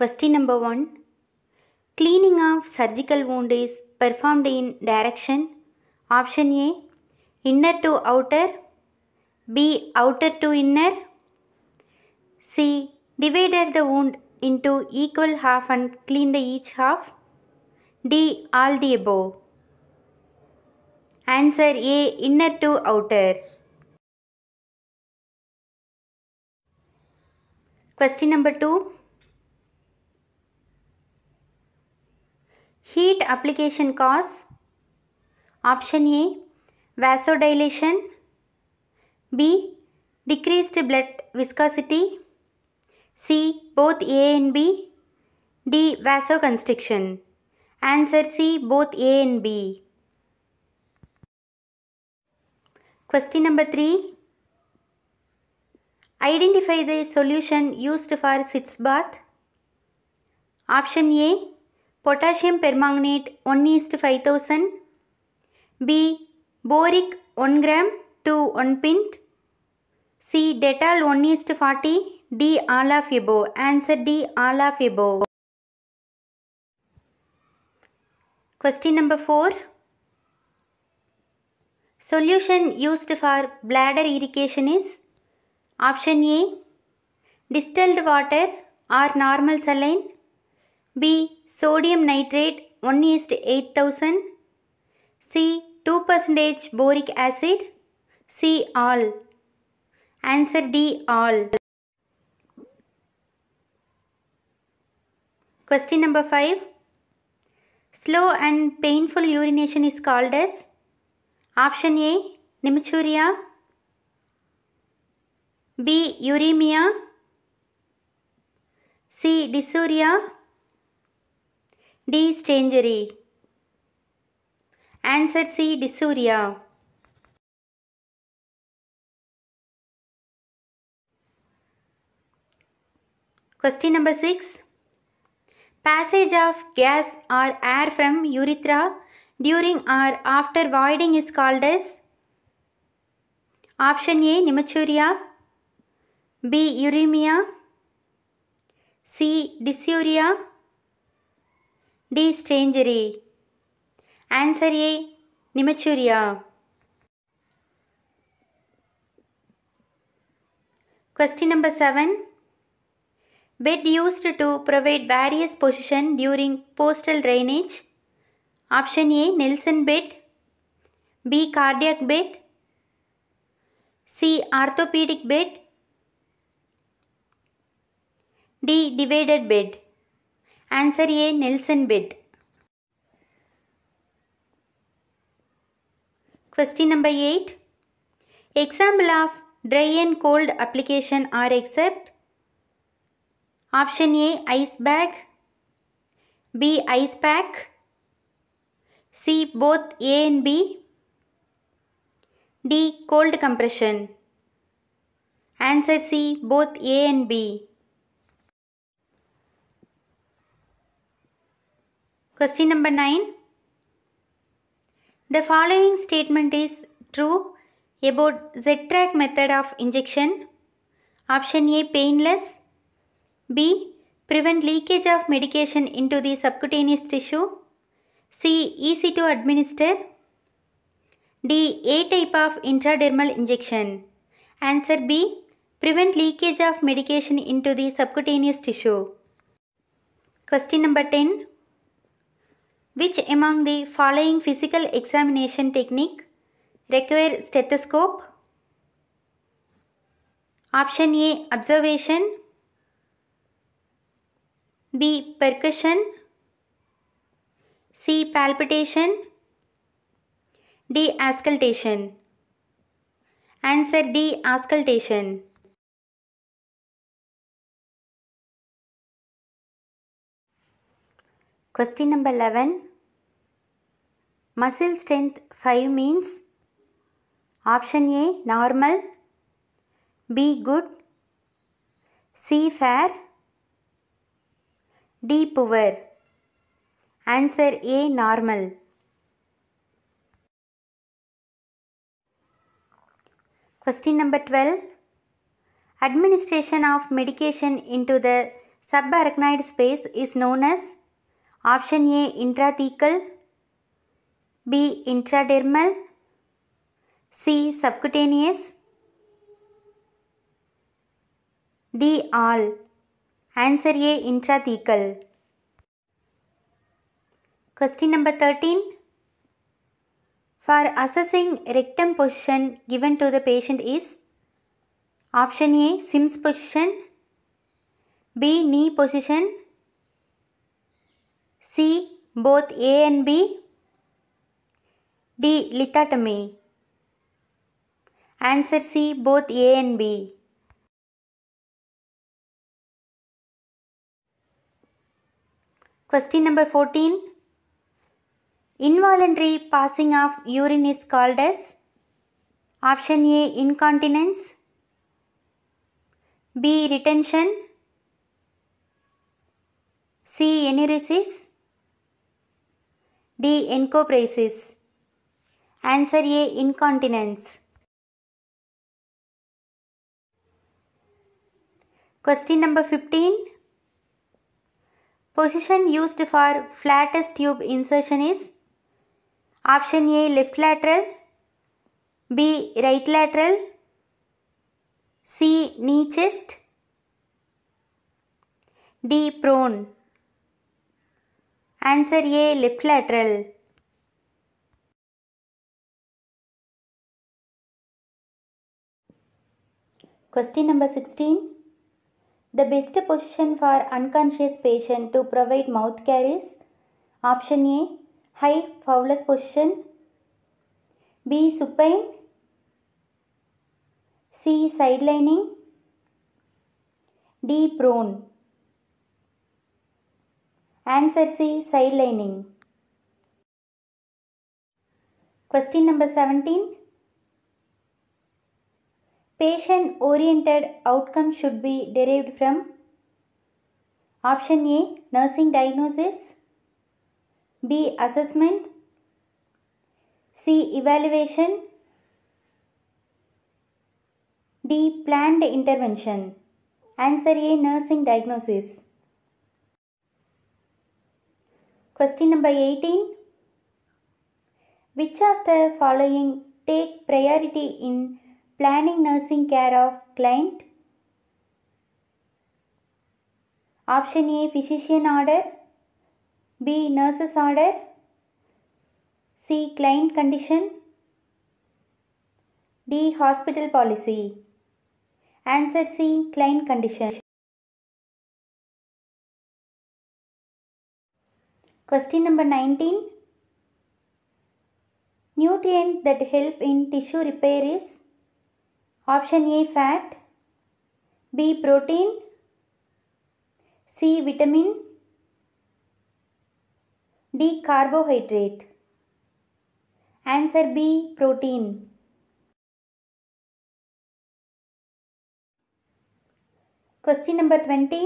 Question number 1. Cleaning of surgical wound is performed in direction Option A. Inner to outer B. Outer to inner C. Divide the wound into equal half and clean the each half D. All the above Answer A. Inner to outer Question number 2. heat application cause option a vasodilation b decreased blood viscosity c both a and b d vasoconstriction answer c both a and b question number 3 identify the solution used for sitz bath option a potassium permanganate one is to five thousand B boric one gram to one pint C Dettol one is to forty D all of answer D all of question number four solution used for bladder irrigation is option A distilled water or normal saline B. Sodium nitrate 1 is to 8000. C. 2% boric acid. C. All. Answer D. All. Question number 5. Slow and painful urination is called as Option A. Nematuria. B. Uremia. C. Dysuria. D. Strangery. Answer C. Dysuria. Question number 6. Passage of gas or air from urethra during or after voiding is called as Option A. Nematuria B. Uremia C. Dysuria D strangury answer A haematuria question number seven bed used to provide various position during postal drainage option A Nelson bed B cardiac bed C orthopaedic bed D divided bed answer A Nelson bed question number eight example of dry and cold application are except option A ice bag B ice pack C both A and B D cold compression answer C both A and B Question number 9. The following statement is true about Z-track method of injection. Option A painless. B prevent leakage of medication into the subcutaneous tissue. C easy to administer. D A type of intradermal injection. Answer B prevent leakage of medication into the subcutaneous tissue. Question number 10. Which among the following physical examination technique require stethoscope? Option A. Observation B. Percussion C. Palpitation D. Auscultation Answer D. Auscultation Question number 11. Muscle strength 5 means option A normal, B good, C fair, D poor. Answer A normal. Question number 12. Administration of medication into the subarachnoid space is known as option A intrathecal B intradermal C subcutaneous D all answer A intrathecal question number thirteen for assessing rectum position given to the patient is option A Sims position B knee position C both A and B D Lithotomy. Answer C. Both A and B. Question number 14. Involuntary passing of urine is called as Option A. Incontinence B. Retention C. Enuresis D. Encopresis answer A incontinence question number fifteen position use for flatus tube insertion is option A left lateral B right lateral C knee chest D prone answer A left lateral. Question number 16. The best position for unconscious patient to provide mouth care is Option A. High Fowler's position. B. Supine. C. Sidelining. D. Prone. Answer C. Sidelining. Question number 17 patient oriented outcome should be derived from option A nursing diagnosis B assessment C evaluation D planned intervention answer A nursing diagnosis question number 18 which of the following take priority in Planning nursing care of client. Option A physician order. B nurse's order. C client condition. D hospital policy. Answer C client condition. Question number 19. Nutrient that help in tissue repair is Option A fat, B protein, C vitamin, D carbohydrate. Answer B protein. Question number 20.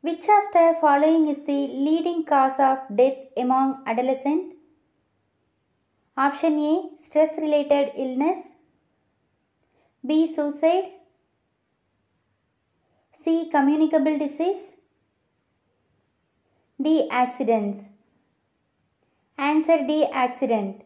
Which of the following is the leading cause of death among adolescents? Option A Stress related illness. B. Suicide. C. Communicable disease. D. Accidents. Answer D. Accident.